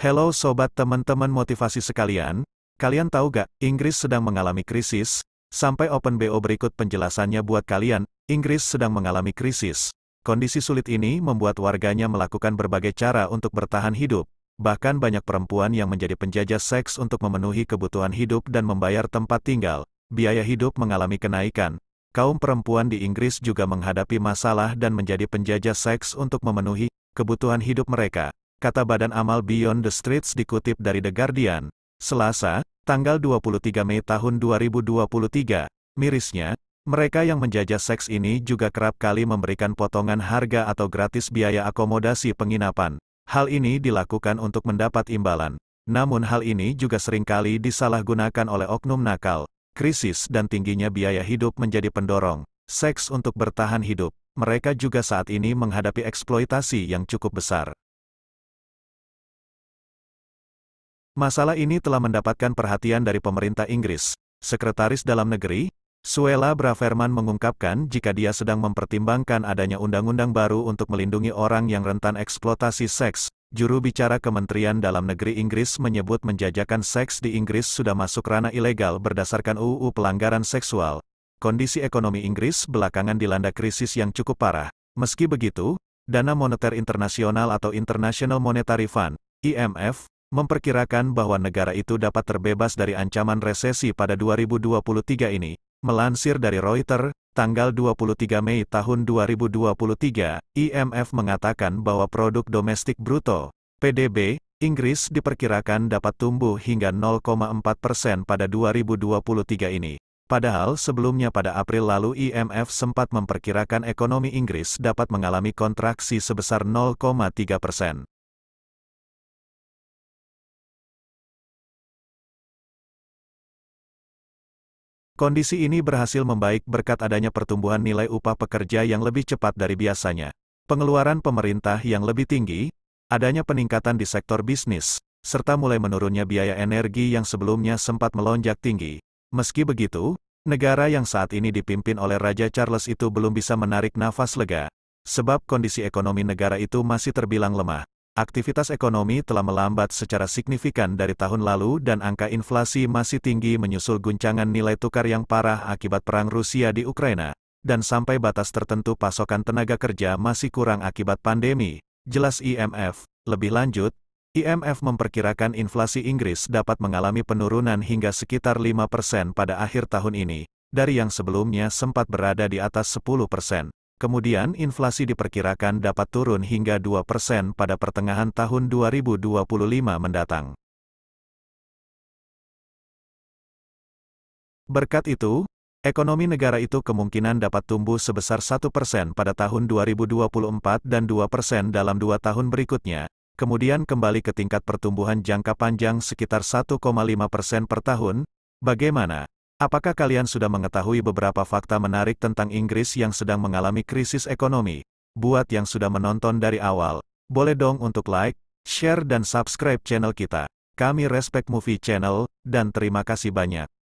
Hello sobat teman-teman motivasi sekalian, kalian tahu gak, Inggris sedang mengalami krisis? Sampai Open BO berikut penjelasannya buat kalian, Inggris sedang mengalami krisis. Kondisi sulit ini membuat warganya melakukan berbagai cara untuk bertahan hidup. Bahkan banyak perempuan yang menjadi penjajah seks untuk memenuhi kebutuhan hidup dan membayar tempat tinggal. Biaya hidup mengalami kenaikan. Kaum perempuan di Inggris juga menghadapi masalah dan menjadi penjajah seks untuk memenuhi kebutuhan hidup mereka kata Badan Amal Beyond the Streets dikutip dari The Guardian, Selasa, tanggal 23 Mei tahun 2023. Mirisnya, mereka yang menjajah seks ini juga kerap kali memberikan potongan harga atau gratis biaya akomodasi penginapan. Hal ini dilakukan untuk mendapat imbalan. Namun hal ini juga seringkali disalahgunakan oleh oknum nakal. Krisis dan tingginya biaya hidup menjadi pendorong. Seks untuk bertahan hidup. Mereka juga saat ini menghadapi eksploitasi yang cukup besar. Masalah ini telah mendapatkan perhatian dari pemerintah Inggris. Sekretaris Dalam Negeri, Suela Braverman mengungkapkan jika dia sedang mempertimbangkan adanya undang-undang baru untuk melindungi orang yang rentan eksploitasi seks. Juru bicara Kementerian Dalam Negeri Inggris menyebut menjajakan seks di Inggris sudah masuk ranah ilegal berdasarkan UU pelanggaran seksual. Kondisi ekonomi Inggris belakangan dilanda krisis yang cukup parah. Meski begitu, Dana Moneter Internasional atau International Monetary Fund, IMF, memperkirakan bahwa negara itu dapat terbebas dari ancaman resesi pada 2023 ini. Melansir dari Reuters, tanggal 23 Mei tahun 2023, IMF mengatakan bahwa produk domestik bruto, PDB, Inggris diperkirakan dapat tumbuh hingga 0,4 persen pada 2023 ini. Padahal sebelumnya pada April lalu IMF sempat memperkirakan ekonomi Inggris dapat mengalami kontraksi sebesar 0,3 persen. Kondisi ini berhasil membaik berkat adanya pertumbuhan nilai upah pekerja yang lebih cepat dari biasanya, pengeluaran pemerintah yang lebih tinggi, adanya peningkatan di sektor bisnis, serta mulai menurunnya biaya energi yang sebelumnya sempat melonjak tinggi. Meski begitu, negara yang saat ini dipimpin oleh Raja Charles itu belum bisa menarik nafas lega, sebab kondisi ekonomi negara itu masih terbilang lemah aktivitas ekonomi telah melambat secara signifikan dari tahun lalu dan angka inflasi masih tinggi menyusul guncangan nilai tukar yang parah akibat perang Rusia di Ukraina, dan sampai batas tertentu pasokan tenaga kerja masih kurang akibat pandemi, jelas IMF. Lebih lanjut, IMF memperkirakan inflasi Inggris dapat mengalami penurunan hingga sekitar 5% persen pada akhir tahun ini, dari yang sebelumnya sempat berada di atas 10%. persen. Kemudian inflasi diperkirakan dapat turun hingga 2 persen pada pertengahan tahun 2025 mendatang. Berkat itu, ekonomi negara itu kemungkinan dapat tumbuh sebesar 1 persen pada tahun 2024 dan 2 persen dalam dua tahun berikutnya, kemudian kembali ke tingkat pertumbuhan jangka panjang sekitar 1,5 persen per tahun. Bagaimana? Apakah kalian sudah mengetahui beberapa fakta menarik tentang Inggris yang sedang mengalami krisis ekonomi? Buat yang sudah menonton dari awal, boleh dong untuk like, share dan subscribe channel kita. Kami Respect Movie Channel, dan terima kasih banyak.